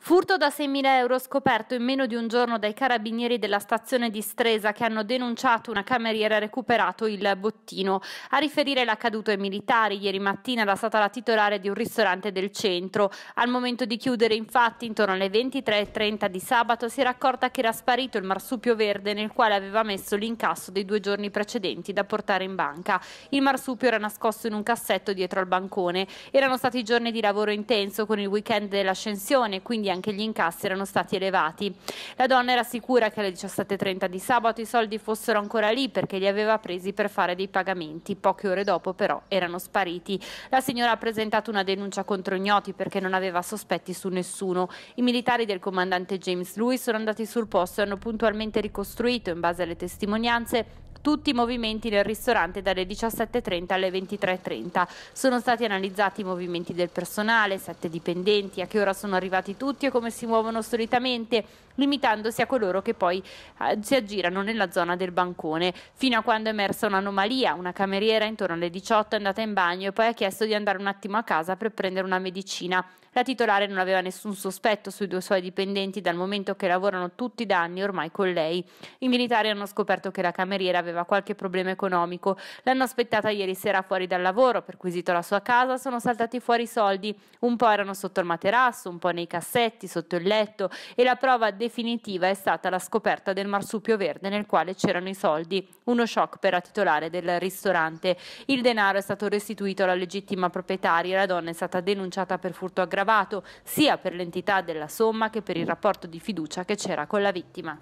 Furto da 6.000 euro scoperto in meno di un giorno dai carabinieri della stazione di Stresa che hanno denunciato una cameriera recuperato il bottino. A riferire l'accaduto ai militari, ieri mattina era stata la titolare di un ristorante del centro. Al momento di chiudere, infatti, intorno alle 23.30 di sabato si era accorta che era sparito il marsupio verde nel quale aveva messo l'incasso dei due giorni precedenti da portare in banca. Il marsupio era nascosto in un cassetto dietro al bancone. Erano stati giorni di lavoro intenso con il weekend dell'ascensione, quindi quindi anche gli incassi erano stati elevati. La donna era sicura che alle 17.30 di sabato i soldi fossero ancora lì perché li aveva presi per fare dei pagamenti. Poche ore dopo però erano spariti. La signora ha presentato una denuncia contro ignoti perché non aveva sospetti su nessuno. I militari del comandante James Lewis sono andati sul posto e hanno puntualmente ricostruito, in base alle testimonianze, tutti i movimenti nel ristorante dalle 17.30 alle 23.30. Sono stati analizzati i movimenti del personale, sette dipendenti, a che ora sono arrivati tutti tutti e come si muovono solitamente, limitandosi a coloro che poi eh, si aggirano nella zona del bancone, fino a quando è emersa un'anomalia, una cameriera intorno alle 18 è andata in bagno e poi ha chiesto di andare un attimo a casa per prendere una medicina. La titolare non aveva nessun sospetto sui due suoi dipendenti dal momento che lavorano tutti da anni ormai con lei. I militari hanno scoperto che la cameriera aveva qualche problema economico. L'hanno aspettata ieri sera fuori dal lavoro, perquisito la sua casa, sono saltati fuori i soldi. Un po' erano sotto il materasso, un po' nei cassetti insetti sotto il letto e la prova definitiva è stata la scoperta del marsupio verde nel quale c'erano i soldi, uno shock per la titolare del ristorante. Il denaro è stato restituito alla legittima proprietaria e la donna è stata denunciata per furto aggravato sia per l'entità della somma che per il rapporto di fiducia che c'era con la vittima.